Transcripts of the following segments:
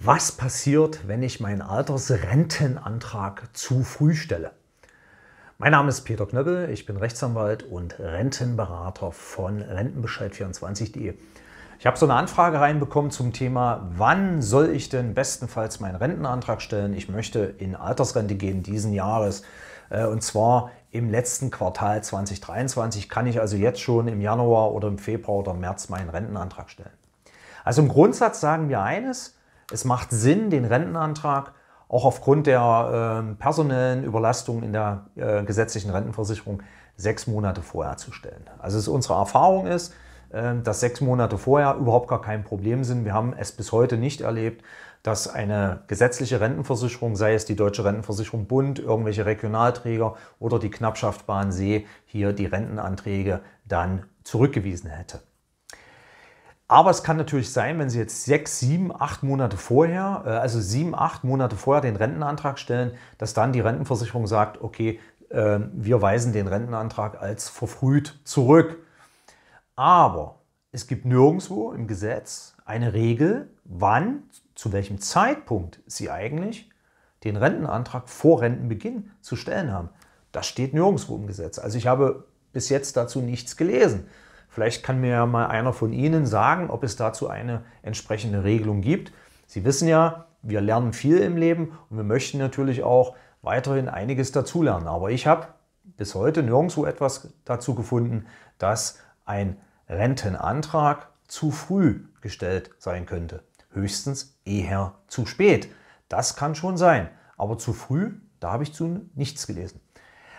Was passiert, wenn ich meinen Altersrentenantrag zu früh stelle? Mein Name ist Peter Knöppel, ich bin Rechtsanwalt und Rentenberater von Rentenbescheid24.de. Ich habe so eine Anfrage reinbekommen zum Thema, wann soll ich denn bestenfalls meinen Rentenantrag stellen? Ich möchte in Altersrente gehen diesen Jahres äh, und zwar im letzten Quartal 2023 kann ich also jetzt schon im Januar oder im Februar oder März meinen Rentenantrag stellen. Also im Grundsatz sagen wir eines, es macht Sinn, den Rentenantrag auch aufgrund der äh, personellen Überlastung in der äh, gesetzlichen Rentenversicherung sechs Monate vorher zu stellen. Also es unsere Erfahrung ist, äh, dass sechs Monate vorher überhaupt gar kein Problem sind. Wir haben es bis heute nicht erlebt, dass eine gesetzliche Rentenversicherung, sei es die Deutsche Rentenversicherung Bund, irgendwelche Regionalträger oder die Knappschaft Bahn See, hier die Rentenanträge dann zurückgewiesen hätte. Aber es kann natürlich sein, wenn Sie jetzt sechs, sieben, acht Monate vorher, äh, also sieben, acht Monate vorher den Rentenantrag stellen, dass dann die Rentenversicherung sagt, okay, ähm, wir weisen den Rentenantrag als verfrüht zurück. Aber es gibt nirgendwo im Gesetz eine Regel, wann, zu welchem Zeitpunkt Sie eigentlich den Rentenantrag vor Rentenbeginn zu stellen haben. Das steht nirgendwo im Gesetz. Also ich habe bis jetzt dazu nichts gelesen. Vielleicht kann mir ja mal einer von Ihnen sagen, ob es dazu eine entsprechende Regelung gibt. Sie wissen ja, wir lernen viel im Leben und wir möchten natürlich auch weiterhin einiges dazulernen. Aber ich habe bis heute nirgendwo etwas dazu gefunden, dass ein Rentenantrag zu früh gestellt sein könnte. Höchstens eher zu spät. Das kann schon sein. Aber zu früh, da habe ich zu nichts gelesen.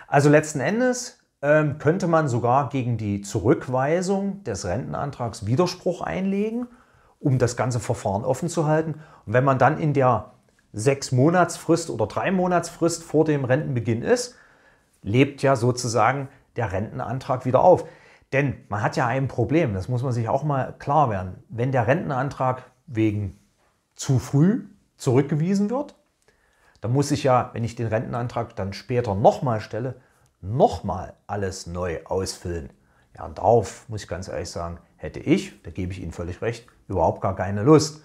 Also letzten Endes, ähm, könnte man sogar gegen die Zurückweisung des Rentenantrags Widerspruch einlegen, um das ganze Verfahren offen zu halten. Und wenn man dann in der sechs Monatsfrist oder drei Monatsfrist vor dem Rentenbeginn ist, lebt ja sozusagen der Rentenantrag wieder auf. Denn man hat ja ein Problem, das muss man sich auch mal klar werden. Wenn der Rentenantrag wegen zu früh zurückgewiesen wird, dann muss ich ja, wenn ich den Rentenantrag dann später nochmal stelle, nochmal alles neu ausfüllen. Ja, und darauf muss ich ganz ehrlich sagen, hätte ich, da gebe ich Ihnen völlig recht, überhaupt gar keine Lust.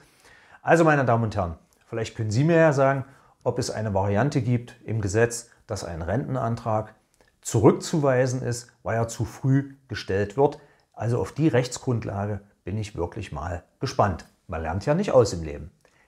Also, meine Damen und Herren, vielleicht können Sie mir ja sagen, ob es eine Variante gibt im Gesetz, dass ein Rentenantrag zurückzuweisen ist, weil er zu früh gestellt wird. Also auf die Rechtsgrundlage bin ich wirklich mal gespannt. Man lernt ja nicht aus im Leben.